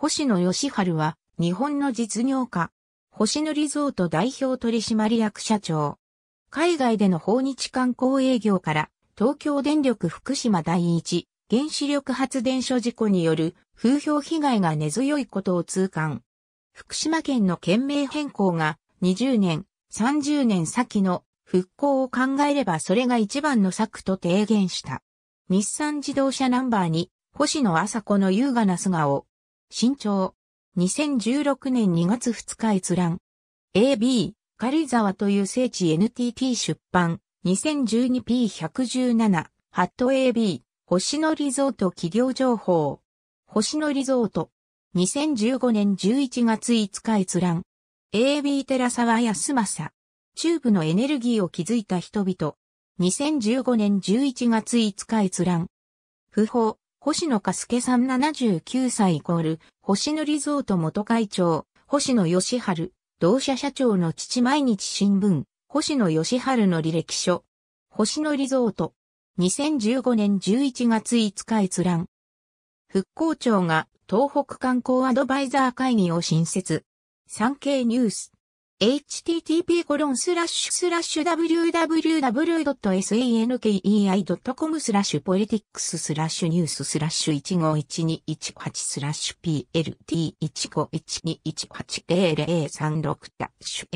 星野義春は、日本の実業家、星野リゾート代表取締役社長。海外での訪日観光営業から、東京電力福島第一原子力発電所事故による風評被害が根強いことを痛感。福島県の県名変更が20年、30年先の復興を考えればそれが一番の策と提言した。日産自動車ナンバーに星野朝子の優雅な素顔、新潮。2016年2月2日閲覧。AB、軽井沢という聖地 NTT 出版。2012p117、ハット AB、星野リゾート企業情報。星野リゾート。2015年11月5日閲覧。AB 寺沢康政。チューブのエネルギーを築いた人々。2015年11月5日閲覧。不法、星野加助さん79歳イコール、星野リゾート元会長、星野義春、同社社長の父毎日新聞、星野義春の履歴書、星野リゾート、2015年11月5日閲覧。復興庁が東北観光アドバイザー会議を新設。産経ニュース。http コロンスラッシュスラッシュ www.senkei.com スラッシュポリティックススラッシュニューススラッシュ151218スラッシュ PLT15121800036 ダッシュ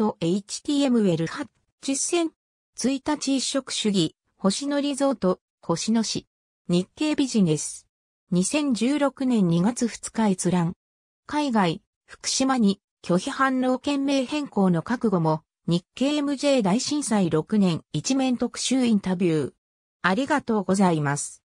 N1.html 発実践1日一食主義星野リゾート星野市日経ビジネス2016年2月2日閲覧海外福島に拒否反応件名変更の覚悟も、日経 MJ 大震災6年一面特集インタビュー。ありがとうございます。